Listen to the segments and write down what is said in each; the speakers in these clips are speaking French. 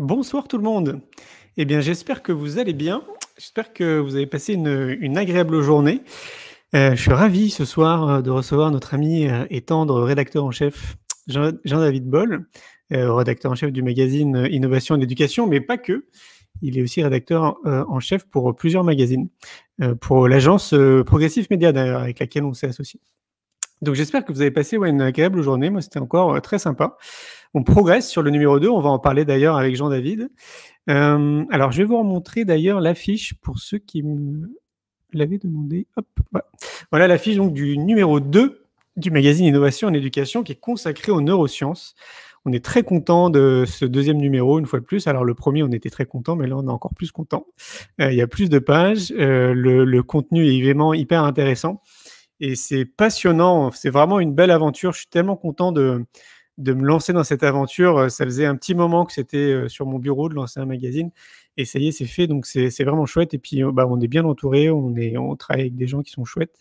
Bonsoir tout le monde. Eh bien, j'espère que vous allez bien. J'espère que vous avez passé une, agréable journée. Euh, je suis ravi ce soir euh, de recevoir notre ami euh, et tendre rédacteur en chef Jean-David Boll, rédacteur en chef du magazine Innovation et Éducation, mais pas que. Il est aussi rédacteur en chef pour plusieurs magazines, pour l'agence Progressive Média d'ailleurs, avec laquelle on s'est associé. Donc j'espère que vous avez passé une agréable journée. Moi, c'était encore très sympa on progresse sur le numéro 2, on va en parler d'ailleurs avec Jean-David. Euh, alors, je vais vous remontrer d'ailleurs l'affiche pour ceux qui me l'avaient demandé. Voilà l'affiche donc du numéro 2 du magazine Innovation en Éducation qui est consacré aux neurosciences. On est très content de ce deuxième numéro, une fois de plus. Alors le premier, on était très content, mais là, on est encore plus content. Euh, il y a plus de pages. Euh, le, le, contenu est vraiment hyper intéressant. Et c'est passionnant. C'est vraiment une belle aventure. Je suis tellement content de, de me lancer dans cette aventure. Euh, ça faisait un petit moment que c'était euh, sur mon bureau de lancer un magazine. Et ça y est, c'est fait. Donc, c'est vraiment chouette. Et puis, euh, bah, on est bien entouré. On, est, on travaille avec des gens qui sont chouettes.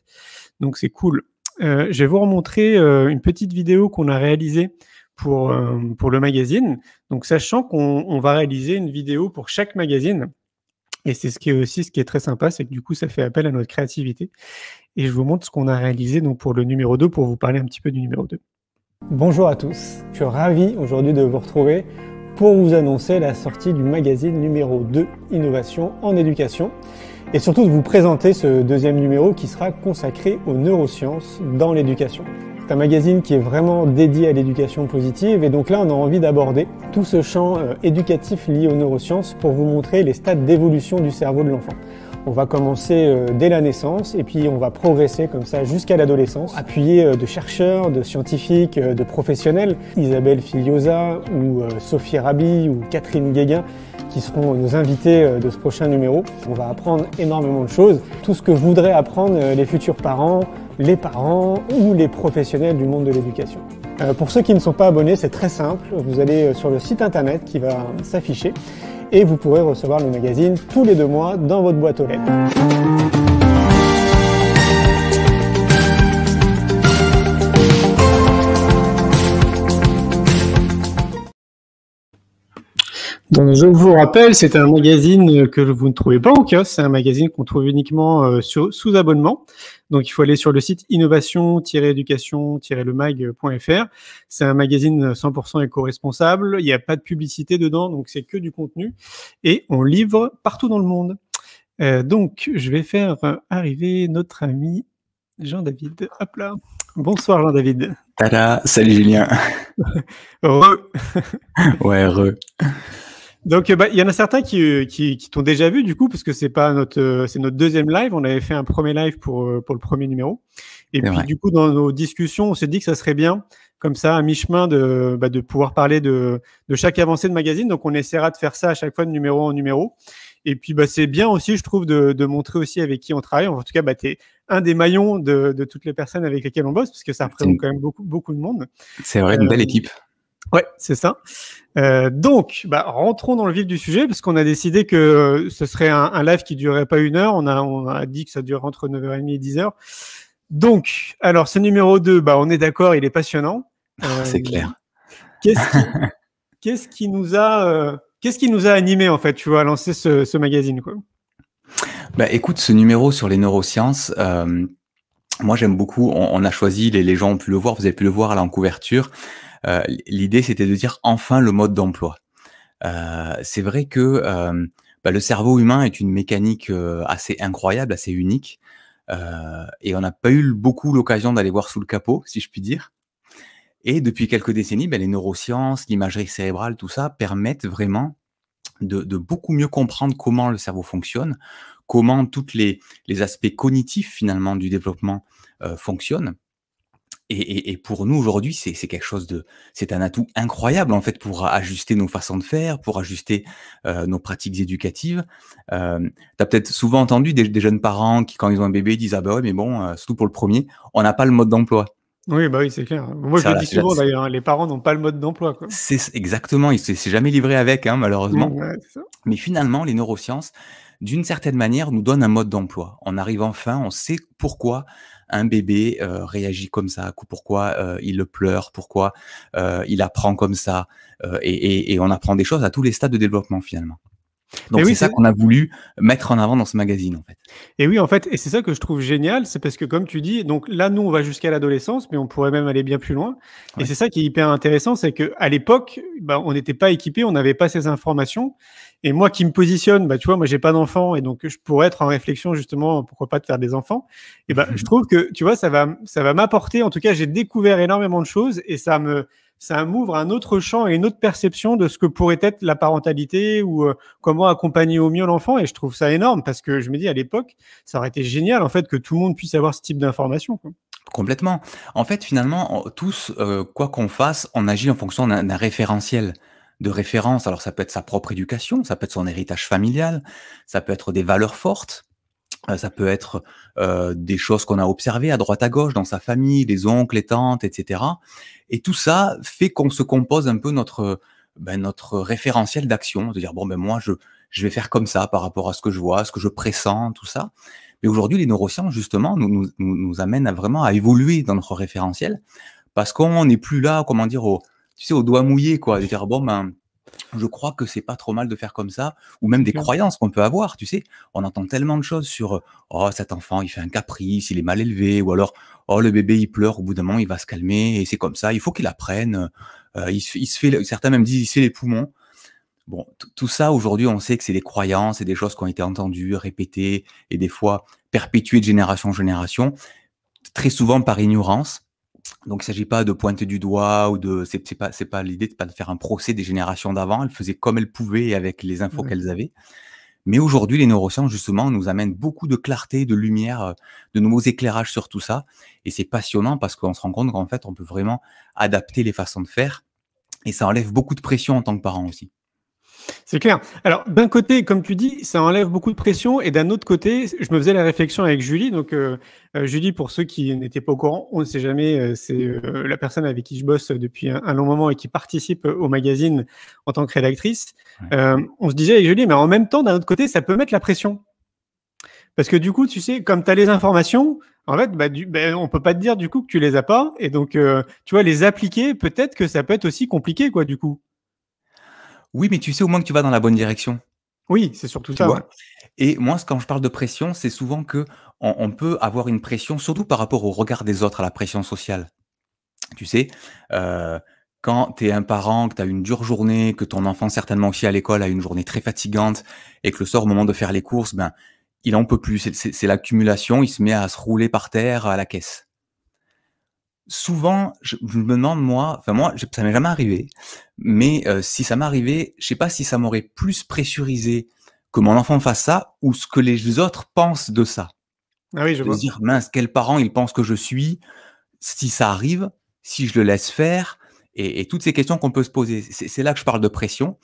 Donc, c'est cool. je vais vous remontrer une petite vidéo qu'on a réalisée pour, pour le magazine. Donc, sachant qu'on va réaliser une vidéo pour chaque magazine. Et c'est ce qui est aussi ce qui est très sympa, c'est que du coup, ça fait appel à notre créativité. Et je vous montre ce qu'on a réalisé donc, pour le numéro 2 pour vous parler un petit peu du numéro 2. Bonjour à tous, je suis ravi aujourd'hui de vous retrouver pour vous annoncer la sortie du magazine numéro 2 Innovation en éducation et surtout de vous présenter ce deuxième numéro qui sera consacré aux neurosciences dans l'éducation. C'est un magazine qui est vraiment dédié à l'éducation positive et donc là on a envie d'aborder tout ce champ euh, éducatif lié aux neurosciences pour vous montrer les stades d'évolution du cerveau de l'enfant. On va commencer euh, dès la naissance et puis on va progresser comme ça jusqu'à l'adolescence, appuyé euh, de chercheurs, de scientifiques, euh, de professionnels, Isabelle Filiosa ou Sophie Rabi ou Catherine Guéguin qui seront nos invités de ce prochain numéro. On va apprendre énormément de choses, tout ce que voudraient apprendre les futurs parents, les parents ou les professionnels du monde de l'éducation. pour ceux qui ne sont pas abonnés, c'est très simple. Vous allez sur le site internet qui va s'afficher et vous pourrez recevoir le magazine tous les deux mois dans votre boîte aux lettres. je vous rappelle, c'est un magazine que vous ne trouvez pas au kiosque, c'est un magazine qu'on trouve uniquement euh, sous abonnement. Donc il faut aller sur le site innovation-éducation-lemag.fr. C'est un magazine 100% éco-responsable, il n'y a pas de publicité dedans, donc c'est que du contenu, et on livre partout dans le monde. Euh, donc je vais faire arriver notre ami Jean-David. Hop Bonsoir Jean-David. Tada, salut Julien. Heureux. ouais, heureux. Donc, bah, il y en a certains qui, euh, qui, qui t'ont déjà vu, du coup, parce que c'est pas notre, euh, c'est notre deuxième live. On avait fait un premier live pour, euh, pour le premier numéro. Et puis, du coup, dans nos discussions, on s'est dit que ça serait bien, comme ça, à mi-chemin, de, bah, de pouvoir parler de, de chaque avancée de magazine. Donc, on essaiera de faire ça à chaque fois de numéro en numéro. Et puis, bah, c'est bien aussi, je trouve, de, de, montrer aussi avec qui on travaille. En tout cas, bah, tu es un des maillons de, de, toutes les personnes avec lesquelles on bosse, parce que ça représente quand même beaucoup, beaucoup de monde. C'est vrai, une belle équipe. Ouais, c'est ça. Euh, donc, bah, rentrons dans le vif du sujet, parce qu'on a décidé que euh, ce serait un, live qui durerait pas une heure. On a, a dit que ça durerait entre 9h30 et 10h. Donc, alors, ce numéro 2, bah, on est d'accord, il est passionnant. Ah, euh, c'est clair. Qu'est-ce qui, nous a, qu'est-ce qui nous a animé, en fait, tu vois, à lancer ce, magazine, quoi bah, écoute, ce numéro sur les neurosciences, moi j'aime beaucoup. On, a choisi, les, les, gens ont pu le voir, vous avez pu le voir là en couverture. Euh, l'idée, c'était de dire enfin le mode d'emploi. Euh, c'est vrai que euh, bah, le cerveau humain est une mécanique assez incroyable, assez unique. et on n'a pas eu beaucoup l'occasion d'aller voir sous le capot, si je puis dire. Et depuis quelques décennies, ben, les neurosciences, l'imagerie cérébrale, tout ça permettent vraiment de, beaucoup mieux comprendre comment le cerveau fonctionne, comment tous les, aspects cognitifs finalement du développement fonctionnent. Et, pour nous aujourd'hui, c'est quelque chose de, c'est un atout incroyable en fait pour ajuster nos façons de faire, pour ajuster euh, nos pratiques éducatives. Euh, tu as peut-être souvent entendu des, jeunes parents qui, quand ils ont un bébé, disent ah ben ouais, mais bon, c'est euh, surtout pour le premier, on n'a pas le mode d'emploi. Oui, bah oui, c'est clair. Moi, je dis souvent d'ailleurs, hein, les parents n'ont pas le mode d'emploi. C'est exactement, ils ne s'est jamais livré avec, hein, malheureusement. Mmh, mais finalement, les neurosciences, d'une certaine manière, nous donnent un mode d'emploi. On arrive enfin, on sait pourquoi un bébé euh, réagit comme ça, pourquoi euh, il pleure, pourquoi euh, il apprend comme ça, et, on apprend des choses à tous les stades de développement finalement. Donc c'est ça qu'on a voulu mettre en avant dans ce magazine en fait. Et oui en fait et c'est ça que je trouve génial c'est parce que comme tu dis donc là nous on va jusqu'à l'adolescence mais on pourrait même aller bien plus loin et c'est ça qui est hyper intéressant c'est que à l'époque bah, on n'était pas équipé on n'avait pas ces informations et moi qui me positionne, bah, tu vois, moi, j'ai pas d'enfant et donc je pourrais être en réflexion justement, pourquoi pas de faire des enfants. Et ben, je mmh. trouve que, tu vois, ça va, ça va m'apporter. En tout cas, j'ai découvert énormément de choses et ça me, ça m'ouvre un autre champ et une autre perception de ce que pourrait être la parentalité ou euh, comment accompagner au mieux l'enfant. Et je trouve ça énorme parce que je me dis à l'époque, ça aurait été génial en fait que tout le monde puisse avoir ce type d'information. Complètement. En fait, finalement, tous, euh, quoi qu'on fasse, on agit en fonction d'un référentiel de référence. Alors ça peut être sa propre éducation, ça peut être son héritage familial, ça peut être des valeurs fortes, euh, ça peut être euh, des choses qu'on a observées à droite à gauche dans sa famille, les oncles, les tantes, etc. Et tout ça fait qu'on se compose un peu notre, ben, notre référentiel d'action, de dire bon ben moi je, je vais faire comme ça par rapport à ce que je vois, ce que je pressens, tout ça. Mais aujourd'hui, les neurosciences, justement, nous, nous, nous amènent à vraiment à évoluer dans notre référentiel parce qu'on n'est plus là, comment dire, au, tu sais, au doigt mouillé, quoi, mmh. de dire, bon, ben, je crois que c'est pas trop mal de faire comme ça, ou même des mmh. croyances qu'on peut avoir, tu sais. On entend tellement de choses sur oh cet enfant il fait un caprice, il est mal élevé, ou alors oh le bébé il pleure, au bout d'un moment il va se calmer et c'est comme ça, il faut qu'il apprenne. Euh, il, se, fait, certains même disent il se fait les poumons. Bon, tout ça aujourd'hui on sait que c'est des croyances et des choses qui ont été entendues, répétées et des fois perpétuées de génération en génération, très souvent par ignorance. Donc, il ne s'agit pas de pointer du doigt ou de. C'est pas, c'est pas l'idée, de pas de faire un procès des générations d'avant. Elles faisaient comme elles pouvaient avec les infos qu'elles avaient. Mais aujourd'hui, les neurosciences, justement, nous amènent beaucoup de clarté, de lumière, euh, de nouveaux éclairages sur tout ça. Et c'est passionnant parce qu'on se rend compte qu'en fait, on peut vraiment adapter les façons de faire. Et ça enlève beaucoup de pression en tant que parent aussi. C'est clair. Alors, d'un côté, comme tu dis, ça enlève beaucoup de pression. Et d'un autre côté, je me faisais la réflexion avec Julie. Donc, euh, euh, Julie, pour ceux qui n'étaient pas au courant, on ne sait jamais, euh, c'est la personne avec qui je bosse depuis un, long moment et qui participe au magazine en tant que rédactrice. on se disait avec Julie, mais en même temps, d'un autre côté, ça peut mettre la pression. Parce que du coup, tu sais, comme tu as les informations, en fait, bah, du, ben, on peut pas te dire du coup que tu les as pas. Et donc, tu vois, les appliquer, peut-être que ça peut être aussi compliqué, quoi, du coup. Oui, mais tu sais au moins que tu vas dans la bonne direction. Oui, c'est surtout ça. Et moi, quand je parle de pression, c'est souvent que on, peut avoir une pression, surtout par rapport au regard des autres, à la pression sociale. Tu sais, euh, quand tu es un parent, que tu as une dure journée, que ton enfant certainement aussi à l'école a une journée très fatigante et que le sort au moment de faire les courses, ben il en peut plus. C'est l'accumulation, il se met à se rouler par terre à la caisse souvent, je, me demande moi, enfin moi, ça m'est jamais arrivé, mais euh, si ça m'arrivait, je sais pas si ça m'aurait plus pressurisé que mon enfant fasse ça ou ce que les autres pensent de ça. Ah oui, je de dire mince, quel parent il pense que je suis si ça arrive, si je le laisse faire. Et, toutes ces questions qu'on peut se poser, c'est là que je parle de pression.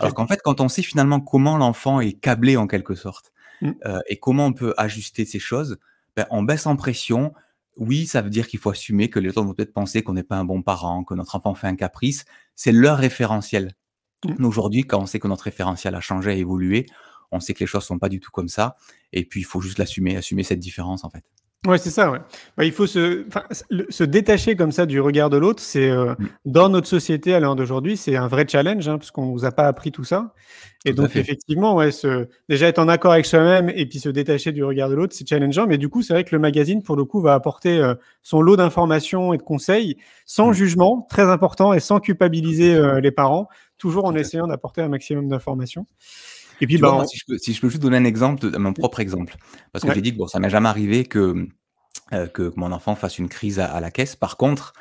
parce qu'en fait, quand on sait finalement comment l'enfant est câblé en quelque sorte mm. euh, et comment on peut ajuster ces choses, ben, on baisse en pression oui, ça veut dire qu'il faut assumer que les autres vont peut-être penser qu'on n'est pas un bon parent, que notre enfant fait un caprice. C'est leur référentiel. Mmh. Aujourd'hui, quand on sait que notre référentiel a changé, a évolué, on sait que les choses sont pas du tout comme ça. Et puis, il faut juste l'assumer, assumer cette différence, en fait. Ouais, c'est ça. Ouais. Bah, il faut se, se détacher comme ça du regard de l'autre. C'est euh, mm. dans notre société à l'heure d'aujourd'hui, c'est un vrai challenge hein, parce qu'on nous a pas appris tout ça. Et donc effectivement, ouais, se, déjà être en accord avec soi-même et puis se détacher du regard de l'autre, c'est challengeant. Mais du coup, c'est vrai que le magazine, pour le coup, va apporter euh, son lot d'informations et de conseils sans mm. jugement, très important, et sans culpabiliser euh, les parents, toujours en essayant d'apporter un maximum d'informations. Et puis, bah, si, je peux, juste donner un exemple, mon propre exemple, parce que j'ai dit que bon, ça m'est jamais arrivé que, euh, que mon enfant fasse une crise à, la caisse. Par contre,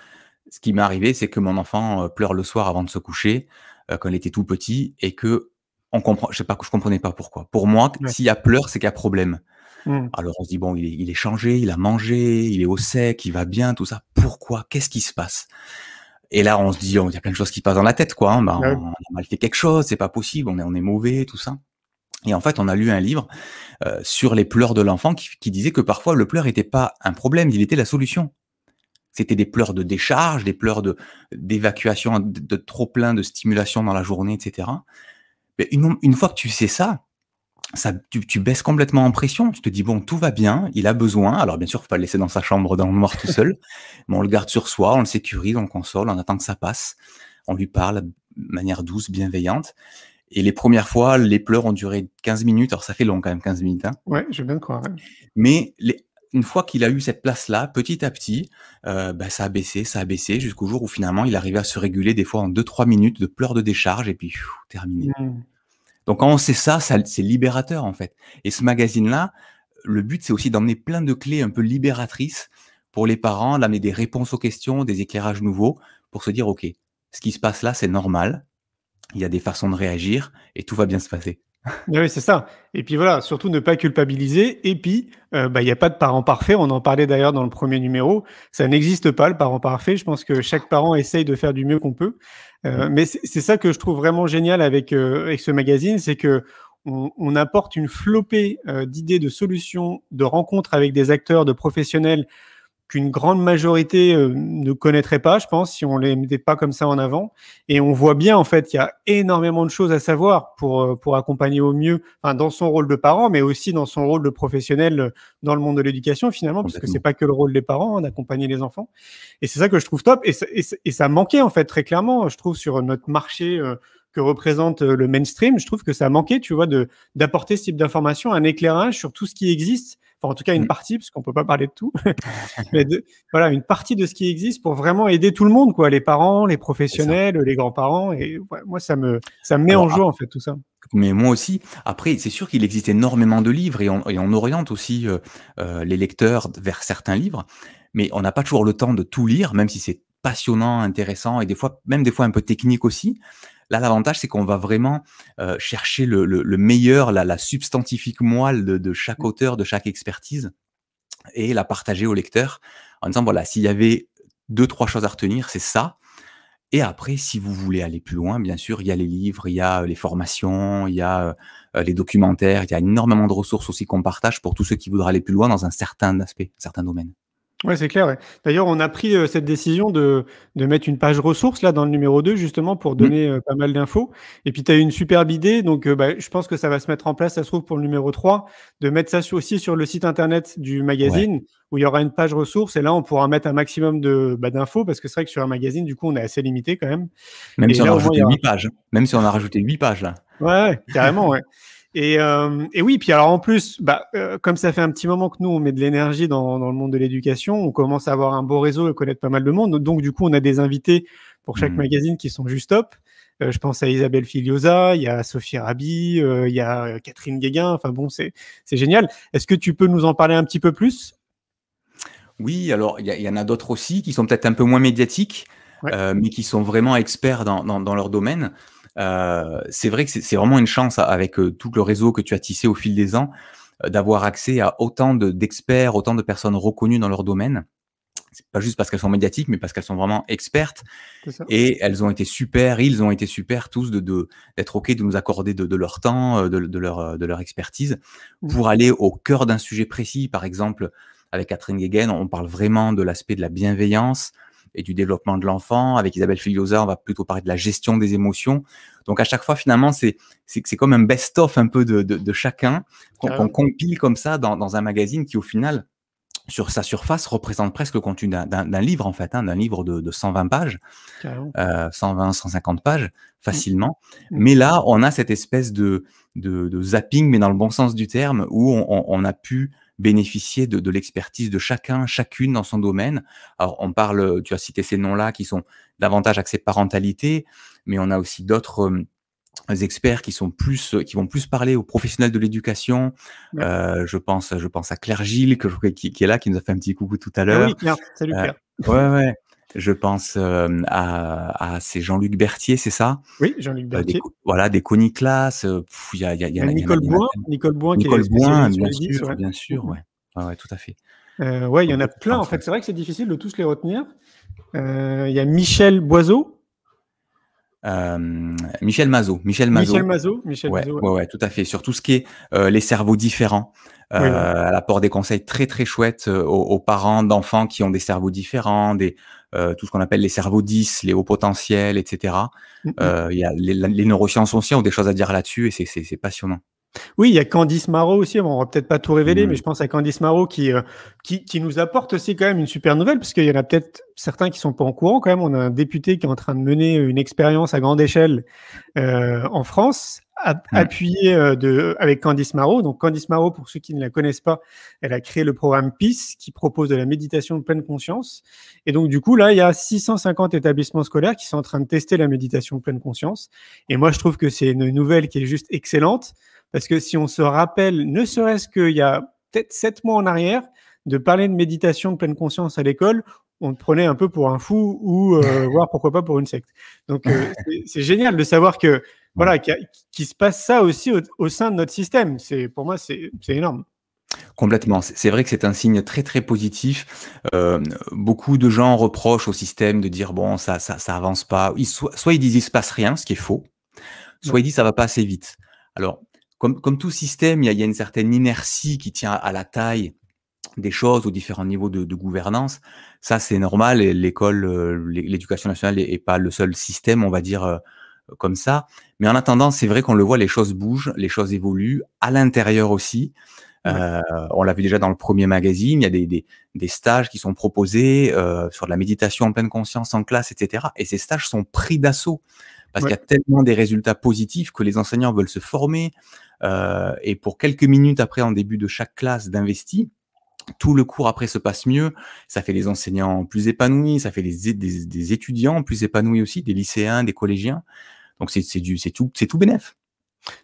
ce qui m'est arrivé, c'est que mon enfant euh, pleure le soir avant de se coucher, euh, quand il était tout petit, et que on comprend, je sais pas, je comprenais pas pourquoi. Pour moi, s'il y a pleurs, c'est qu'il y a problème. Mmh. Alors on se dit bon, il est, il est, changé, il a mangé, il est au sec, il va bien, tout ça. Pourquoi Qu'est-ce qui se passe Et là, on se dit, il y a plein de choses qui passent dans la tête, quoi. Hein. Bah, ah on, on, a mal fait quelque chose, c'est pas possible, on est, on est mauvais, tout ça. Et en fait, on a lu un livre euh, sur les pleurs de l'enfant qui, disait que parfois le pleur n'était pas un problème, il était la solution. C'était des pleurs de décharge, des pleurs de, d'évacuation, de, trop plein de stimulation dans la journée, etc. Mais une, fois que tu sais ça, ça, tu, baisses complètement en pression. Tu te dis, bon, tout va bien, il a besoin. Alors, bien sûr, faut pas le laisser dans sa chambre dans le noir tout seul, mais on le garde sur soi, on le sécurise, on le console, on attend que ça passe. On lui parle de manière douce, bienveillante. Et les premières fois, les pleurs ont duré 15 minutes. Alors, ça fait long quand même, 15 minutes. Hein. Ouais, je bien de croire. Mais une fois qu'il a eu cette place-là, petit à petit, euh, bah, ça a baissé, ça a baissé, jusqu'au jour où finalement il arrivait à se réguler des fois en 2-3 minutes de pleurs de décharge et puis terminé. Hmm. Donc quand on sait ça, ça c'est libérateur en fait. Et ce magazine-là, le but c'est aussi d'emmener plein de clés un peu libératrices pour les parents, d'amener des réponses aux questions, des éclairages nouveaux pour se dire ok, ce qui se passe là c'est normal, il y a des façons de réagir et tout va bien se passer. oui, c'est ça. Et puis voilà, surtout ne pas culpabiliser. Et puis, euh, bah, il n'y a pas de parent parfait. On en parlait d'ailleurs dans le premier numéro. Ça n'existe pas, le parent parfait. Je pense que chaque parent essaye de faire du mieux qu'on peut. Euh, mais c'est ça que je trouve vraiment génial avec, euh, avec ce magazine, c'est que on, apporte une flopée d'idées, de solutions, de rencontres avec des acteurs, de professionnels, qu'une grande majorité euh, ne connaîtrait pas, je pense, si on ne les mettait pas comme ça en avant. Et on voit bien, en fait, qu'il y a énormément de choses à savoir pour, euh, pour accompagner au mieux, enfin, dans son rôle de parent, mais aussi dans son rôle de professionnel euh, dans le monde de l'éducation, finalement, parce que ce n'est pas que le rôle des parents hein, d'accompagner les enfants. Et c'est ça que je trouve top. Et, et, et, ça manquait, en fait, très clairement, je trouve, sur notre marché. que représente le mainstream, je trouve que ça manquait, tu vois, de d'apporter ce type d'information, un éclairage sur tout ce qui existe enfin en tout cas une mmh. partie, parce qu'on peut pas parler de tout, mais voilà une partie de ce qui existe pour vraiment aider tout le monde, quoi, les parents, les professionnels, les grands-parents. Et moi, ça me ça me met en jeu en fait tout ça. Mais moi aussi. Après, c'est sûr qu'il existe énormément de livres et on, oriente aussi euh, euh, les lecteurs vers certains livres, mais on n'a pas toujours le temps de tout lire, même si c'est passionnant, intéressant et des fois même des fois un peu technique aussi. Là, l'avantage, c'est qu'on va vraiment euh, chercher le, meilleur, la, substantifique moelle de, de, chaque mmh. auteur, de chaque expertise, et la partager au lecteur en disant, voilà, s'il y avait deux, trois choses à retenir, c'est ça. Et après, si vous voulez aller plus loin, bien sûr, il y a les livres, il y a euh, les formations, il y a euh, les documentaires, il y a énormément de ressources aussi qu'on partage pour tous ceux qui voudraient aller plus loin dans un certain aspect, certains certain domaine. Oui, c'est clair. D'ailleurs, on a pris euh, cette décision de, de, mettre une page ressource là dans le numéro 2, justement, pour mm. donner euh, pas mal d'infos. Et puis, tu as eu une superbe idée, donc euh, bah, je pense que ça va se mettre en place, ça se trouve, pour le numéro 3, de mettre ça aussi sur le site internet du magazine, où il y aura une page ressource, et là, on pourra mettre un maximum de, bah, d'infos, parce que c'est vrai que sur un magazine, du coup, on est assez limité quand même. Même si on a rajouté 8 pages. Hein. Même si on a rajouté 8 pages, là. Ouais, carrément, ouais. Euh, et, oui, puis alors en plus, bah, euh, comme ça fait un petit moment que nous, on met de l'énergie dans, le monde de l'éducation, on commence à avoir un beau réseau et connaître pas mal de monde. Donc du coup, on a des invités pour chaque hmm. magazine qui sont juste top. Euh, je pense à Isabelle Filiosa, il y a Sophie Rabi, il y a Catherine Guéguin. Enfin bon, c'est génial. Est-ce que tu peux nous en parler un petit peu plus Oui, alors il y, en a d'autres aussi qui sont peut-être un peu moins médiatiques, mais qui sont vraiment experts dans leur domaine. Euh, c'est vrai que c'est vraiment une chance hein, avec euh, tout le réseau que tu as tissé au fil des ans euh, d'avoir accès à autant d'experts, autant de personnes reconnues dans leur domaine. C'est pas juste parce qu'elles sont médiatiques, mais parce qu'elles sont vraiment expertes. Et elles ont été super, ils ont été super tous de d'être ok de nous accorder de, leur temps, de, leur de leur expertise mmh. pour aller au cœur d'un sujet précis. Par exemple, avec Catherine Guéguen, on parle vraiment de l'aspect de la bienveillance, et du développement de l'enfant. Avec Isabelle Filiosa, on va plutôt parler de la gestion des émotions. Donc à chaque fois, finalement, c'est c'est comme un best-of un peu de, de, chacun qu'on ah compile comme ça dans, dans, un magazine qui, au final, sur sa surface, représente presque le contenu d'un livre, en fait, hein, d'un livre de, de, 120 pages, 120, 150 euh, pages, facilement. Mm. Mm. Mais là, on a cette espèce de, de, zapping, mais dans le bon sens du terme, où on a pu bénéficier de, l'expertise de chacun, chacune dans son domaine. Alors, on parle, tu as cité ces noms-là qui sont davantage axés parentalité, mais on a aussi d'autres euh, experts qui sont plus, qui vont plus parler aux professionnels de l'éducation. Euh, je pense, je pense à Claire Gilles qui, est là, qui nous a fait un petit coucou tout à ah l'heure. Salut euh, Claire. ouais, ouais. Je pense euh, à, à Jean-Luc Berthier, c'est ça Oui, Jean-Luc euh, Berthier. voilà, des coniclasses. Euh, il y a, a, y a Nicole Boin, Nicole Boin, qui est bien, sûr, bien sûr, ouais. Oui, tout à fait. Euh, il y en a plein. En fait, c'est vrai que c'est difficile de tous les retenir. Il y a Michel Boiseau, euh, Michel Mazot. Michel Mazot. Michel tout à fait. Sur tout ce qui est euh, les cerveaux différents. Euh, elle des conseils très très chouettes euh, aux, parents d'enfants qui ont des cerveaux différents, des tout ce qu'on appelle les cerveaux 10, les hauts potentiels, etc. Mm, mm. y a les, les, neurosciences aussi ont des choses à dire là-dessus et c'est passionnant. Oui, il y a Candice Marot aussi, on va peut-être pas tout révéler, mm-hmm. mais je pense à Candice Marot euh, qui, qui, nous apporte aussi quand même une super nouvelle, parce qu'il y en a peut-être certains qui sont pas en courant quand même. On a un député qui est en train de mener une expérience à grande échelle euh, en France appuyé euh, de, euh, avec Candice Marot. Donc Candice Marot, pour ceux qui ne la connaissent pas, elle a créé le programme Peace qui propose de la méditation de pleine conscience. Et donc du coup, là, il y a 650 établissements scolaires qui sont en train de tester la méditation de pleine conscience. Et moi, je trouve que c'est une nouvelle qui est juste excellente parce que si on se rappelle, ne serait-ce qu'il y a peut-être sept mois en arrière, de parler de méditation de pleine conscience à l'école, on te prenait un peu pour un fou ou euh, voire pourquoi pas pour une secte. Donc euh, c'est génial de savoir que voilà qu'il se passe ça aussi au, sein de notre système. C'est pour moi c'est énorme. Complètement. C'est vrai que c'est un signe très très positif. Euh, beaucoup de gens reprochent au système de dire bon ça ça avance pas. soit, ils disent il se passe rien, ce qui est faux. Soit ils disent ça va pas assez vite. Alors comme, tout système, il y, a, une certaine inertie qui tient à la taille des choses, aux différents niveaux de gouvernance ça c'est normal. l'école, euh, l'éducation nationale n'est pas le seul système, on va dire euh, comme ça. Mais en attendant, c'est vrai qu'on le voit, les choses bougent, les choses évoluent à l'intérieur aussi. Euh, on l'a vu déjà dans le premier magazine, il y a des, stages qui sont proposés sur de la méditation en pleine conscience en classe, etc. Et ces stages sont pris d'assaut parce qu'il y a tellement des résultats positifs que les enseignants veulent se former. et pour quelques minutes après, en début de chaque classe d'investi, tout le cours après se passe mieux, ça fait les enseignants plus épanouis, ça fait les, des, étudiants plus épanouis aussi, des lycéens, des collégiens. Donc c'est tout, c'est tout bénéf.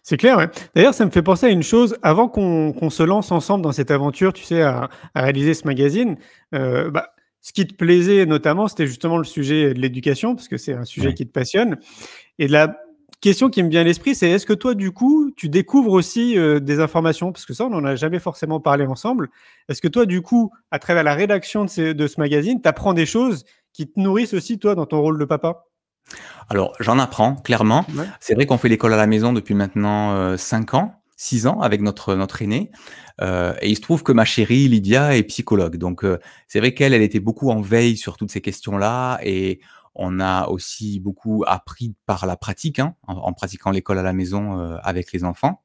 C'est clair. Ouais. D'ailleurs, ça me fait penser à une chose. Avant qu'on qu'on se lance ensemble dans cette aventure, tu sais, à, réaliser ce magazine, euh, bah, ce qui te plaisait notamment, c'était justement le sujet de l'éducation, parce que c'est un sujet qui te passionne. Et là question qui me vient à l'esprit, c'est est-ce que toi, du coup, tu découvres aussi euh, des informations Parce que ça, on n'en a jamais forcément parlé ensemble. Est-ce que toi, du coup, à travers la rédaction de, ce magazine, tu apprends des choses qui te nourrissent aussi, toi, dans ton rôle de papa Alors, j'en apprends, clairement. C'est vrai qu'on fait l'école à la maison depuis maintenant 5 euh, ans. 6 ans avec notre, notre aîné. Euh, et il se trouve que ma chérie Lydia est psychologue. Donc, c'est vrai qu'elle, elle était beaucoup en veille sur toutes ces questions-là. Et on a aussi beaucoup appris par la pratique, hein, en, pratiquant l'école à la maison euh, avec les enfants.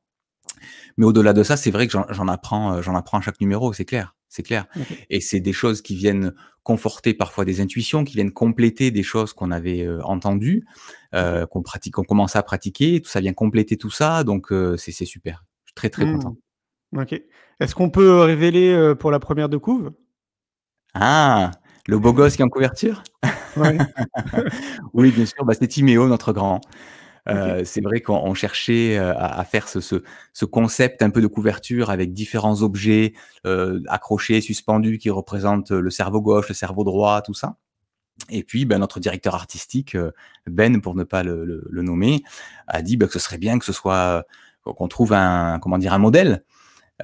Mais au-delà de ça, c'est vrai que j'en apprends, euh, j'en apprends à chaque numéro, c'est clair, c'est clair. Et c'est des choses qui viennent conforter parfois des intuitions, qui viennent compléter des choses qu'on avait euh, entendues, euh, qu'on pratique, qu'on commence à pratiquer. Tout ça vient compléter tout ça, donc c'est super. Je suis très très mmh. content. Ok. Est-ce qu'on peut révéler pour la première de Ah. Le beau gosse qui est en couverture Oui, bien sûr, bah, c'est Timéo, notre grand. Euh, c'est vrai qu'on cherchait euh, à, faire ce, concept un peu de couverture avec différents objets euh, accrochés, suspendus, qui représentent le cerveau gauche, le cerveau droit, tout ça. Et puis, bah, notre directeur artistique, Ben, pour ne pas le, nommer, a dit bah, que ce serait bien que ce soit qu'on trouve un comment dire un modèle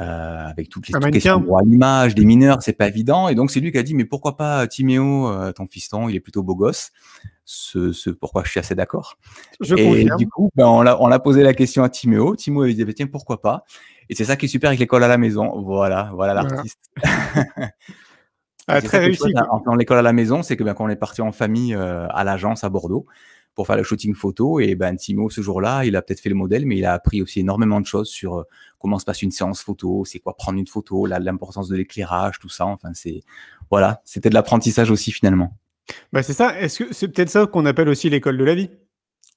euh, avec toutes les questions à l'image, des mineurs, c'est pas évident. Et donc, c'est lui qui a dit, mais pourquoi pas euh, Timéo, euh, ton fiston, il est plutôt beau gosse. Ce, pourquoi je suis assez d'accord. et du coup, ben, on l'a posé la question à Timéo. Timéo il dit, bah, tiens, pourquoi pas Et c'est ça qui est super avec l'école à la maison. Voilà, voilà l'artiste. Ah, très réussi. Hein, en l'école à la maison, c'est que ben, quand on est parti en famille à l'agence à Bordeaux, pour faire le shooting photo. Et ben Timéo ce jour-là, il a peut-être fait le modèle, mais il a appris aussi énormément de choses sur comment se passe une séance photo, c'est quoi prendre une photo, l'importance de l'éclairage, tout ça. Enfin, c'est voilà, c'était de l'apprentissage aussi finalement. Bah, c'est ça. Est-ce que c'est peut-être ça qu'on appelle aussi l'école de la vie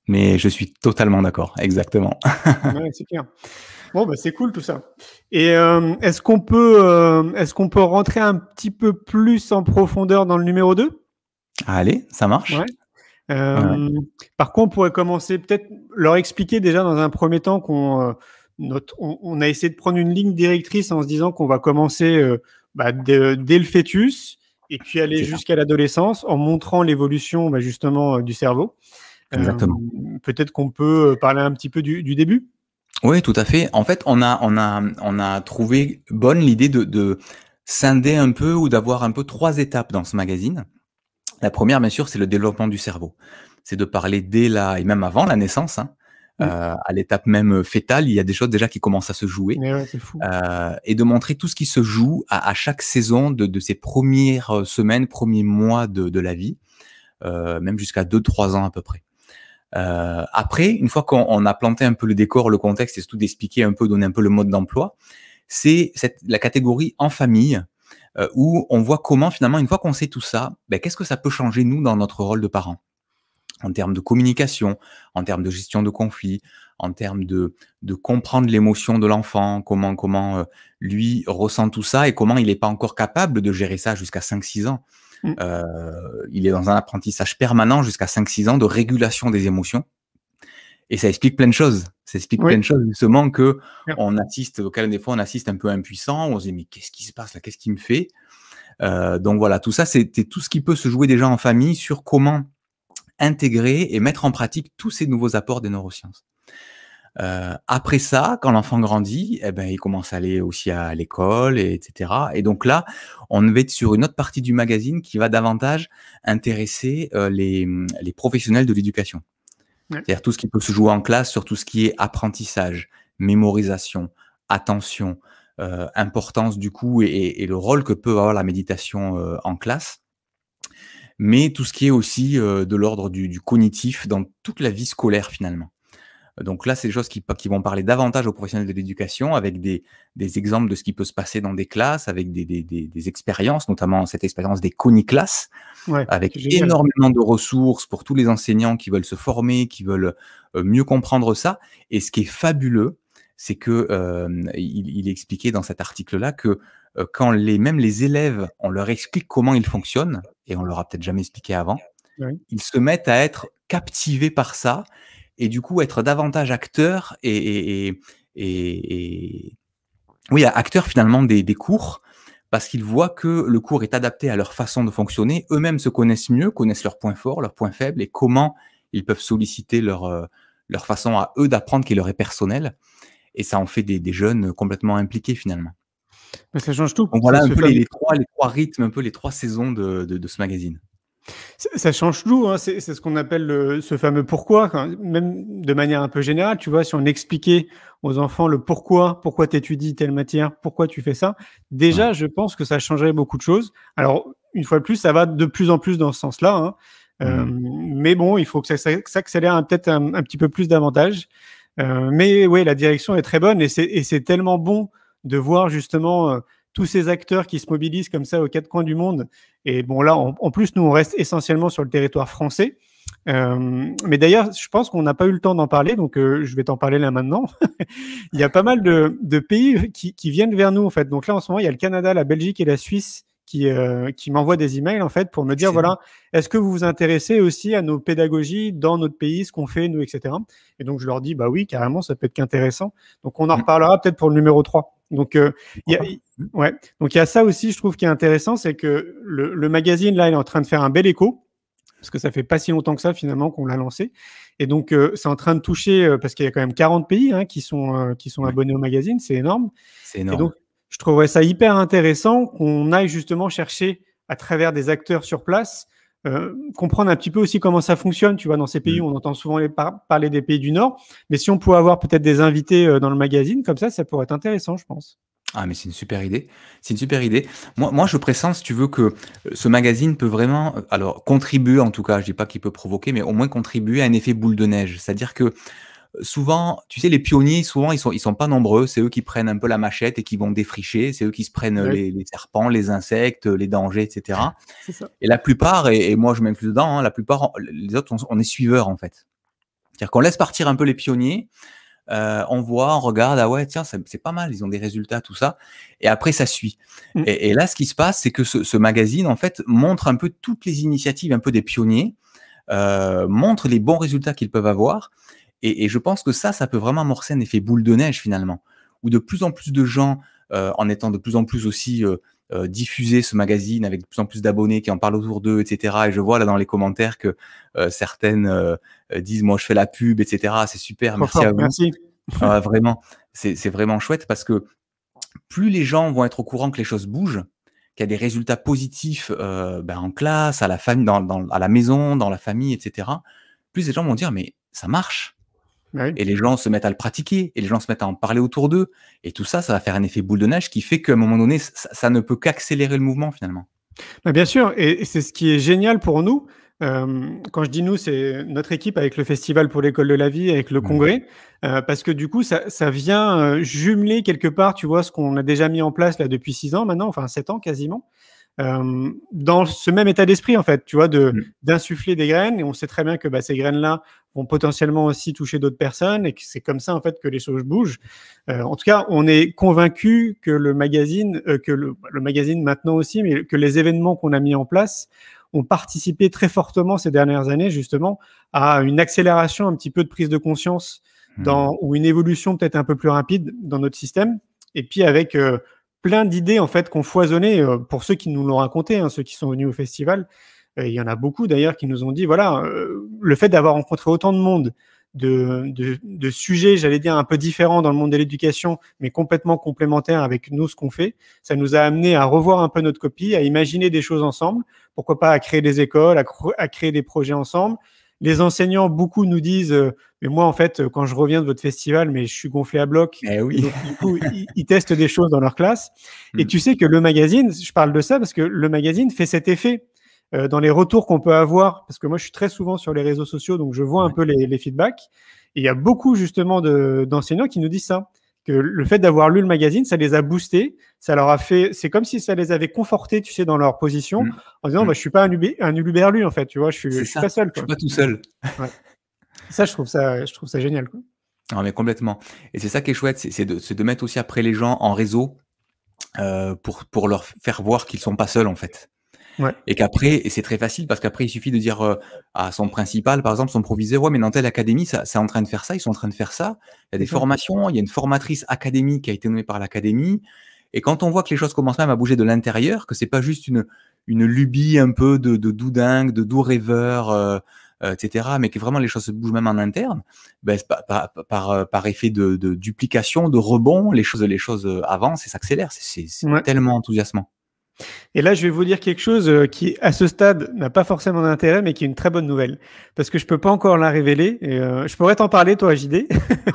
Mais je suis totalement d'accord, exactement. c'est clair. Bon, bah, c'est cool tout ça. Et euh, est-ce qu'on peut, euh, est-ce qu'on peut rentrer un petit peu plus en profondeur dans le numéro 2 Allez, ça marche. Euh, par contre, on pourrait commencer peut-être leur expliquer déjà dans un premier temps qu'on on, a essayé de prendre une ligne directrice en se disant qu'on va commencer euh, bah, dès le fœtus et puis aller jusqu'à l'adolescence en montrant l'évolution bah, justement euh, du cerveau. Euh, Exactement. Peut-être qu'on peut parler un petit peu du, début. Oui, tout à fait. En fait, on a, trouvé bonne l'idée de, scinder un peu ou d'avoir un peu trois étapes dans ce magazine. La première, bien sûr, c'est le développement du cerveau. C'est de parler dès la, et même avant la naissance, hein, Mm. Euh, à l'étape même euh, fétale, il y a des choses déjà qui commencent à se jouer. Euh, et de montrer tout ce qui se joue à, chaque saison de, de, ces premières euh, semaines, premiers mois de, de la vie, euh, même jusqu'à 2-3 ans à peu près. après, une fois qu'on a planté un peu le décor, le contexte et surtout d'expliquer un peu, donner un peu le mode d'emploi, c'est la catégorie en famille où on voit comment finalement, une fois qu'on sait tout ça, ben, qu'est-ce que ça peut changer nous dans notre rôle de parents en termes de communication, en termes de gestion de conflits, en termes de, de comprendre l'émotion de l'enfant, comment, comment euh, lui ressent tout ça et comment il n'est pas encore capable de gérer ça jusqu'à 5-6 ans. Mm. Euh, il est dans un apprentissage permanent jusqu'à 5-6 ans de régulation des émotions. Et ça explique plein de choses. Ça explique plein de choses, justement, que on assiste, auquel des fois on assiste un peu impuissant, on se dit, mais qu'est-ce qui se passe là, qu'est-ce qui me fait euh, Donc voilà, tout ça, c'est tout ce qui peut se jouer déjà en famille sur comment intégrer et mettre en pratique tous ces nouveaux apports des neurosciences. Euh, après ça, quand l'enfant grandit, eh ben, il commence à aller aussi à l'école, et etc. Et donc là, on va être sur une autre partie du magazine qui va davantage intéresser euh, les, professionnels de l'éducation. C'est-à-dire tout ce qui peut se jouer en classe sur tout ce qui est apprentissage, mémorisation, attention, euh, importance du coup et, le rôle que peut avoir la méditation en classe mais tout ce qui est aussi euh, de l'ordre du, cognitif dans toute la vie scolaire finalement. Donc là, c'est des choses qui, bah, qui, vont parler davantage aux professionnels de l'éducation, avec des, exemples de ce qui peut se passer dans des classes, avec des, expériences, notamment cette expérience des coniclasses, classes avec énormément de ressources pour tous les enseignants qui veulent se former, qui veulent euh, mieux comprendre ça. Et ce qui est fabuleux, c'est que euh, il, il, expliquait dans cet article-là que quand les, même les élèves, on leur explique comment ils fonctionnent, et on leur a peut-être jamais expliqué avant, ils se mettent à être captivés par ça, et du coup être davantage acteurs et, oui, acteurs finalement des, cours, parce qu'ils voient que le cours est adapté à leur façon de fonctionner, eux-mêmes se connaissent mieux, connaissent leurs points forts, leurs points faibles, et comment ils peuvent solliciter leur, leur façon à eux d'apprendre qui leur est personnelle. Et ça en fait des jeunes complètement impliqués finalement ça change tout. voilà un peu les, trois, rythmes, un peu les trois saisons de, ce magazine. Ça change tout, hein. c'est ce qu'on appelle ce fameux pourquoi, même de manière un peu générale, tu vois, si on expliquait aux enfants le pourquoi, pourquoi tu étudies telle matière, pourquoi tu fais ça, déjà je pense que ça changerait beaucoup de choses. Alors, une fois de plus, ça va de plus en plus dans ce sens-là, hein. euh, mais bon, il faut que ça, s'accélère peut-être un, petit peu plus davantage. Euh, mais oui, la direction est très bonne et c'est tellement bon de voir justement euh, tous ces acteurs qui se mobilisent comme ça aux quatre coins du monde. Et bon, là, en plus, nous, on reste essentiellement sur le territoire français. Euh, mais d'ailleurs, je pense qu'on n'a pas eu le temps d'en parler, donc euh, je vais t'en parler là maintenant. il y a pas mal de, pays qui, viennent vers nous, en fait. Donc là, en ce moment, il y a le Canada, la Belgique et la Suisse qui, qui m'envoient des emails, en fait, pour me dire, voilà, est-ce que vous vous intéressez aussi à nos pédagogies dans notre pays, ce qu'on fait, nous, etc. Et donc, je leur dis, bah oui, carrément, ça peut être intéressant. Donc, on en mmh. reparlera peut-être pour le numéro 3. Euh, donc, il y a ça aussi, je trouve, qui est intéressant, c'est que le, magazine, là, il est en train de faire un bel écho, parce que ça fait pas si longtemps que ça, finalement, qu'on l'a lancé. Et donc, euh, c'est en train de toucher, euh, parce qu'il y a quand même 40 pays hein, qui sont, qui sont abonnés au magazine, c'est énorme. C'est énorme. Et donc, je trouverais ça hyper intéressant qu'on aille justement chercher à travers des acteurs sur place euh, comprendre un petit peu aussi comment ça fonctionne. Tu vois, dans ces pays, mm. où on entend souvent parler des pays du Nord, mais si on pouvait avoir peut-être des invités euh, dans le magazine, comme ça, ça pourrait être intéressant, je pense. Ah, mais c'est une super idée. C'est une super idée. Moi, moi, je pressens, si tu veux, que euh, ce magazine peut vraiment, alors, contribuer, en tout cas, je dis pas qu'il peut provoquer, mais au moins contribuer à un effet boule de neige. C'est-à-dire que souvent, tu sais, les pionniers, souvent, ils sont, ils sont pas nombreux. C'est eux qui prennent un peu la machette et qui vont défricher. C'est eux qui se prennent les, serpents, les insectes, les dangers, etc. Et la plupart, et, moi je m'inclus dedans, hein, la plupart, les autres, on, est suiveurs en fait. C'est-à-dire qu'on laisse partir un peu les pionniers. Euh, on voit, on regarde, ah ouais, tiens, c'est pas mal, ils ont des résultats, tout ça. Et après, ça suit. Mm. Et, là, ce qui se passe, c'est que ce, magazine, en fait, montre un peu toutes les initiatives, un peu des pionniers, euh, montre les bons résultats qu'ils peuvent avoir. Et, je pense que ça, ça peut vraiment amorcer un effet boule de neige finalement, où de plus en plus de gens, euh, en étant de plus en plus aussi euh, euh diffusés ce magazine avec de plus en plus d'abonnés qui en parlent autour d'eux, etc. Et je vois là dans les commentaires que euh, certaines disent moi je fais la pub, etc. C'est super, merci à vous. Merci. Ah, vraiment, c'est vraiment chouette parce que plus les gens vont être au courant que les choses bougent, qu'il y a des résultats positifs ben, en classe, à la, famille, à la maison, dans la famille, etc. Plus les gens vont dire mais ça marche, et les gens se mettent à le pratiquer, et les gens se mettent à en parler autour d'eux. Et tout ça, ça va faire un effet boule de neige qui fait qu'à un moment donné, ça, ne peut qu'accélérer le mouvement finalement. Bah, bien sûr, et c'est ce qui est génial pour nous. Euh, quand je dis nous, c'est notre équipe avec le Festival pour l'école de la vie, avec le congrès, euh, parce que du coup, ça, vient euh, jumeler quelque part, tu vois, ce qu'on a déjà mis en place là depuis six ans maintenant, enfin sept ans quasiment, euh, dans ce même état d'esprit, en fait, tu vois, mm. d'insuffler des graines. Et on sait très bien que bah, ces graines-là vont potentiellement aussi toucher d'autres personnes et que c'est comme ça, en fait, que les choses bougent. Euh, en tout cas, on est convaincu que le magazine, euh, que bah, le, magazine maintenant aussi, mais que les événements qu'on a mis en place ont participé très fortement ces dernières années, justement, à une accélération un petit peu de prise de conscience mm. dans, ou une évolution peut-être un peu plus rapide dans notre système. Et puis avec plein d'idées en fait qu'on foisonnait euh, pour ceux qui nous l'ont raconté, hein, ceux qui sont venus au festival. Il y en a beaucoup d'ailleurs qui nous ont dit voilà, euh, le fait d'avoir rencontré autant de monde, de, de, de sujets, j'allais dire, un peu différents dans le monde de l'éducation, mais complètement complémentaires avec nous, ce qu'on fait. Ça nous a amené à revoir un peu notre copie, à imaginer des choses ensemble, pourquoi pas à créer des écoles, à créer des projets ensemble, les enseignants, beaucoup nous disent euh, Mais moi, en fait, quand je reviens de votre festival, mais je suis gonflé à bloc. Eh oui. du ils, testent des choses dans leur classe. Et hmm. tu sais que le magazine, je parle de ça parce que le magazine fait cet effet euh, dans les retours qu'on peut avoir. Parce que moi, je suis très souvent sur les réseaux sociaux, donc je vois un peu les, les feedbacks. Et il y a beaucoup, justement, d'enseignants qui nous disent ça que le fait d'avoir lu le magazine, ça les a boostés, ça leur a fait, c'est comme si ça les avait confortés, tu sais, dans leur position, mm. en disant, je mm. bah, je suis pas un, un uluberlu en fait, tu vois, je suis, suis pas seul. Quoi. Je suis pas tout seul. ça, je trouve ça, je trouve ça génial. Quoi. Non, mais complètement. Et c'est ça qui est chouette, c'est de, de, mettre aussi après les gens en réseau euh, pour, pour leur faire voir qu'ils sont pas seuls en fait. Et qu'après, et c'est très facile parce qu'après, il suffit de dire euh, à son principal, par exemple, son proviseur, ouais, ah, mais dans telle académie, ça, c'est en train de faire ça, ils sont en train de faire ça. Il y a des formations, il y a une formatrice académique qui a été nommée par l'académie. Et quand on voit que les choses commencent même à bouger de l'intérieur, que c'est pas juste une, une lubie un peu de, de dingue, de doux rêveur, euh, euh, etc., mais que vraiment les choses se bougent même en interne, ben, par, par, effet de, de, duplication, de rebond, les choses, les choses avancent et s'accélèrent. C'est, c'est, tellement enthousiasmant. Et là, je vais vous dire quelque chose euh, qui, à ce stade, n'a pas forcément d'intérêt, mais qui est une très bonne nouvelle. Parce que je ne peux pas encore la révéler. Euh, je pourrais t'en parler, toi, JD.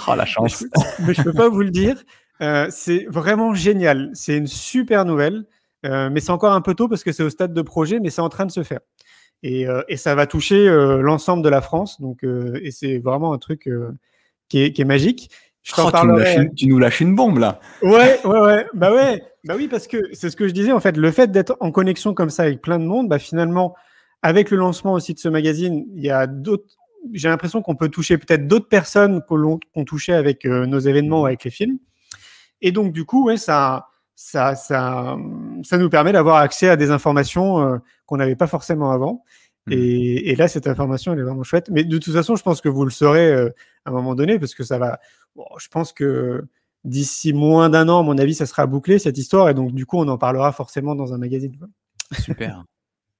Oh, la chance. mais je ne peux pas vous le dire. Euh, c'est vraiment génial. C'est une super nouvelle. mais c'est encore un peu tôt parce que c'est au stade de projet, mais c'est en train de se faire. Et, ça va toucher l'ensemble de la France. et c'est vraiment un truc qui est magique. Oh, tu nous, lâches une bombe là. Ouais, ouais, ouais. Bah ouais. Bah oui, parce que c'est ce que je disais en fait. Le fait d'être en connexion comme ça avec plein de monde, bah finalement, avec le lancement aussi de ce magazine, il y d'autres. J'ai l'impression qu'on peut toucher peut-être d'autres personnes qu'on touchait avec euh, nos événements ou avec les films. Et donc du coup, ouais, ça, ça, ça, nous permet d'avoir accès à des informations euh, qu'on n'avait pas forcément avant. Mm. Et, là, cette information, elle est vraiment chouette. Mais de toute façon, je pense que vous le saurez euh, à un moment donné, parce que ça va. je pense que d'ici moins d'un an, à mon avis, ça sera bouclé cette histoire. Et donc, du coup, on en parlera forcément dans un magazine. Super.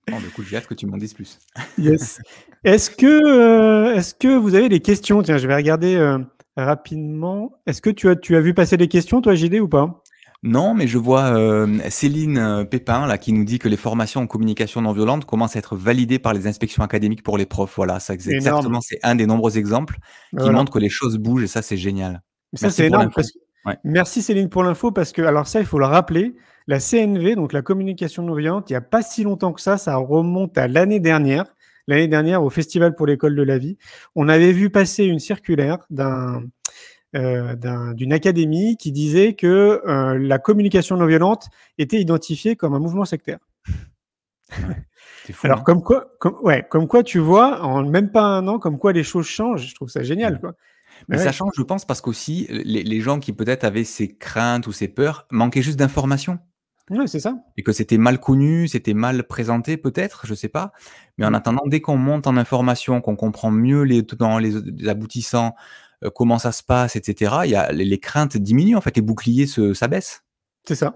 Bon, oh, du coup, j'ai hâte que tu m'en dises plus. yes. Est-ce que, euh, est-ce que vous avez des questions Tiens, je vais regarder euh, rapidement. Est-ce que tu as, tu as vu passer des questions, toi, JD, ou pas non, mais je vois euh, Céline euh, Pépin là qui nous dit que les formations en communication non violente commencent à être validées par les inspections académiques pour les profs. Voilà, ça exactement, c'est un des nombreux exemples qui montrent que les choses bougent et ça c'est génial. ça c'est Merci Céline pour l'info parce que alors ça il faut le rappeler, la CNV donc la communication non violente, il n'y a pas si longtemps que ça, ça remonte à l'année dernière. L'année dernière au Festival pour l'école de la vie, on avait vu passer une circulaire d'un euh, d'une académie qui disait que euh, la communication non violente était identifiée comme un mouvement sectaire. Alors, hein. comme quoi, ouais, comme quoi tu vois, en même pas un an, comme quoi les choses changent. Je trouve ça génial. Mais ça change, je pense, parce qu'aussi, les, gens qui peut-être avaient ces craintes ou ces peurs manquaient juste d'informations. c'est ça. Et que c'était mal connu, c'était mal présenté, peut-être, je sais pas. Mais en mm. attendant, dès qu'on monte en information, qu'on comprend mieux les, dans les aboutissants, euh, comment ça se passe, etc. Il y a, les, craintes diminuent, en fait, les boucliers s'abaissent. C'est ça. Mm.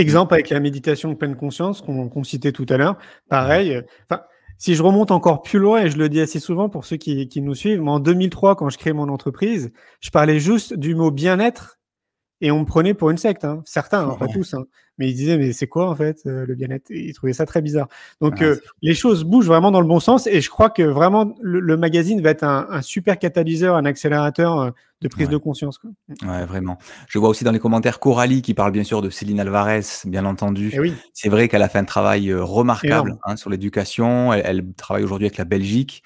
Exemple avec la méditation pleine conscience qu'on citait tout à l'heure. Pareil, euh, enfin, si je remonte encore plus loin, et je le dis assez souvent pour ceux qui, qui nous suivent, mais en 2003, quand je crée mon entreprise, je parlais juste du mot bien-être et on me prenait pour une secte, hein. certains, hein, pas tous. Hein. Mais ils disaient, mais c'est quoi en fait euh, le bien-être Ils trouvaient ça très bizarre. Donc ah, euh, les choses bougent vraiment dans le bon sens et je crois que vraiment le, magazine va être un, super catalyseur, un accélérateur euh, de prise de conscience. Quoi. Mm. Ouais, vraiment. Je vois aussi dans les commentaires Coralie qui parle bien sûr de Céline Alvarez, bien entendu. Eh oui. C'est vrai qu'elle a fait un travail remarquable sur l'éducation. Elle, travaille aujourd'hui avec la Belgique.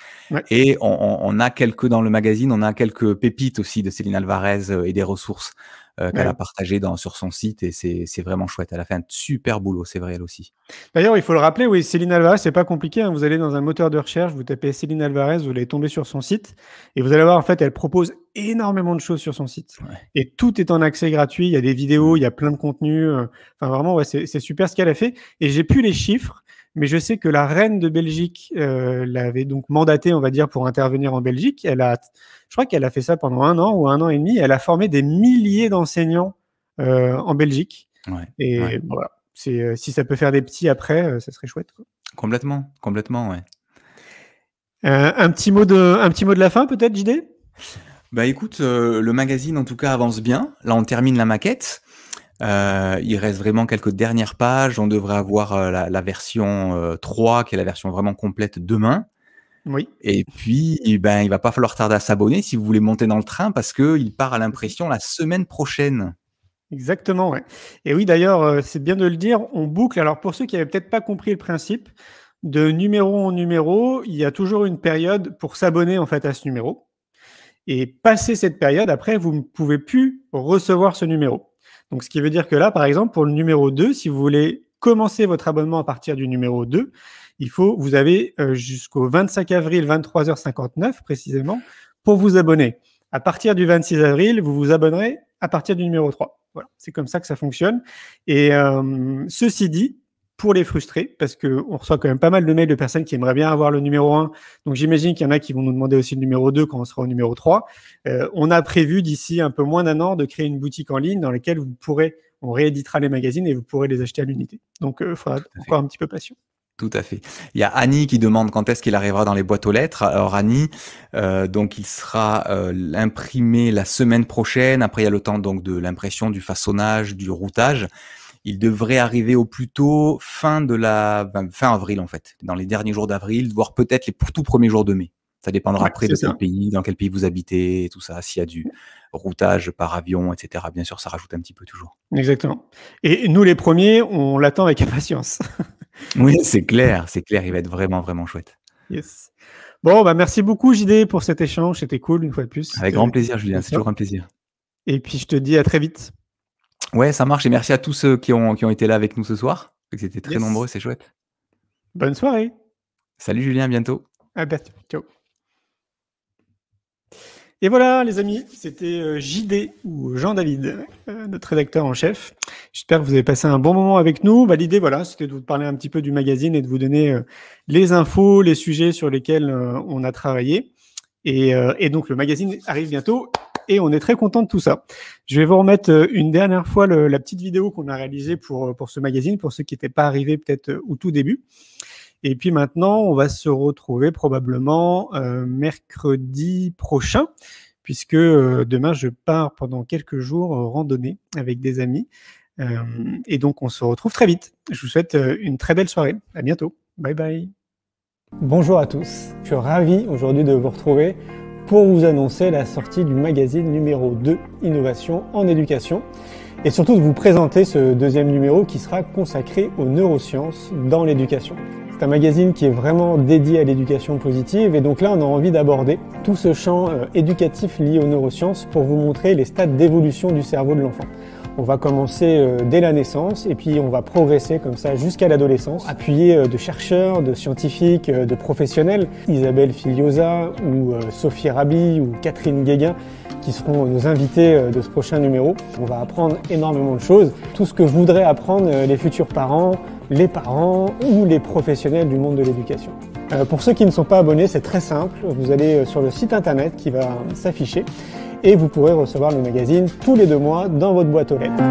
Et on, on, a quelques dans le magazine, on a quelques pépites aussi de Céline Alvarez et des ressources euh, qu'elle a partagé sur son site et c'est vraiment chouette. Elle a fait un super boulot, c'est vrai, elle aussi. D'ailleurs, il faut le rappeler, oui, Céline Alvarez, c'est pas compliqué. Hein. Vous allez dans un moteur de recherche, vous tapez Céline Alvarez, vous allez tomber sur son site et vous allez voir, en fait, elle propose énormément de choses sur son site. Et tout est en accès gratuit. Il y a des vidéos, mmh. il y a plein de contenus. Euh, enfin, vraiment, c'est super ce qu'elle a fait. Et j'ai pu les chiffres, mais je sais que la reine de Belgique euh, l'avait donc mandatée, on va dire, pour intervenir en Belgique. Elle a, je crois qu'elle a fait ça pendant un an ou un an et demi. Elle a formé des milliers d'enseignants euh, en Belgique. et voilà, c'est, euh, si ça peut faire des petits après, ça serait chouette. Complètement, complètement, ouais. un, petit mot de, un petit mot de la fin, peut-être, JD Bah écoute, le magazine en tout cas avance bien. Là, on termine la maquette. Euh, il reste vraiment quelques dernières pages. On devrait avoir euh, la, version 3, euh, qui est la version vraiment complète demain. Oui. Et puis, il ben, il va pas falloir tarder à s'abonner si vous voulez monter dans le train parce qu'il part à l'impression la semaine prochaine. Exactement, Et oui, d'ailleurs, c'est bien de le dire, on boucle. Alors, pour ceux qui n'avaient peut-être pas compris le principe, de numéro en numéro, il y a toujours une période pour s'abonner en fait à ce numéro. Et passer cette période, après, vous ne pouvez plus recevoir ce numéro. Donc, ce qui veut dire que là, par exemple, pour le numéro 2, si vous voulez commencer votre abonnement à partir du numéro 2, il faut, vous avez euh, jusqu'au 25 avril 23h59 précisément pour vous abonner. À partir du 26 avril, vous vous abonnerez à partir du numéro 3. Voilà, c'est comme ça que ça fonctionne. Et euh, ceci dit, pour les frustrer, parce qu'on reçoit quand même pas mal de mails de personnes qui aimeraient bien avoir le numéro 1. Donc j'imagine qu'il y en a qui vont nous demander aussi le numéro 2 quand on sera au numéro 3. Euh, on a prévu d'ici un peu moins d'un an de créer une boutique en ligne dans laquelle vous pourrez, on rééditera les magazines et vous pourrez les acheter à l'unité. Donc il euh, faudra encore un petit peu patient. Tout à fait. Il y a Annie qui demande quand est-ce qu'il arrivera dans les boîtes aux lettres. Alors Annie, euh, donc il sera imprimé la semaine prochaine. Après il y a le temps donc de l'impression, du façonnage, du routage. Il devrait arriver au plus tôt fin de la fin avril en fait, dans les derniers jours d'avril, voire peut-être les tout premiers jours de mai. Ça dépendra après de pays, dans quel pays vous habitez, tout ça, s'il y a du routage par avion, etc. Bien sûr, ça rajoute un petit peu toujours. Exactement. Et nous, les premiers, on l'attend avec impatience. oui, c'est clair, c'est clair, il va être vraiment, vraiment chouette. Yes. Bon, bah merci beaucoup, JD, pour cet échange. C'était cool, une fois de plus. Avec grand plaisir, Julien. C'est toujours un plaisir. Et puis, je te dis à très vite. Ouais, ça marche. Et merci à tous ceux qui ont, qui ont été là avec nous ce soir. C'était très nombreux, c'est chouette. Bonne soirée. Salut Julien, à bientôt. À bientôt. Ciao. Et voilà, les amis, c'était euh, JD ou euh, Jean-David, euh, notre rédacteur en chef. J'espère que vous avez passé un bon moment avec nous. Bah, l'idée, voilà, c'était de vous parler un petit peu du magazine et de vous donner les infos, les sujets sur lesquels on a travaillé. Et, et donc, le magazine arrive bientôt et on est très content de tout ça. Je vais vous remettre euh, une dernière fois la petite vidéo qu'on a réalisée pour, euh, pour ce magazine, pour ceux qui n'étaient pas arrivés peut-être euh, au tout début. Et puis maintenant, on va se retrouver probablement mercredi prochain, puisque demain, je pars pendant quelques jours randonner randonnée avec des amis. et donc, on se retrouve très vite. Je vous souhaite une très belle soirée. À bientôt. Bye bye. Bonjour à tous. Je suis ravi aujourd'hui de vous retrouver pour vous annoncer la sortie du magazine numéro 2 Innovation en éducation et surtout de vous présenter ce deuxième numéro qui sera consacré aux neurosciences dans l'éducation. C'est un magazine qui est vraiment dédié à l'éducation positive et donc là on a envie d'aborder tout ce champ euh, éducatif lié aux neurosciences pour vous montrer les stades d'évolution du cerveau de l'enfant. On va commencer euh, dès la naissance et puis on va progresser comme ça jusqu'à l'adolescence, appuyé euh, de chercheurs, de scientifiques, euh, de professionnels, Isabelle Filiosa ou Sophie Rabi ou Catherine Guéguin qui seront nos invités de ce prochain numéro. On va apprendre énormément de choses, tout ce que voudraient apprendre les futurs parents, les parents ou les professionnels du monde de l'éducation. pour ceux qui ne sont pas abonnés, c'est très simple. Vous allez sur le site internet qui va s'afficher et vous pourrez recevoir le magazine tous les deux mois dans votre boîte aux lettres.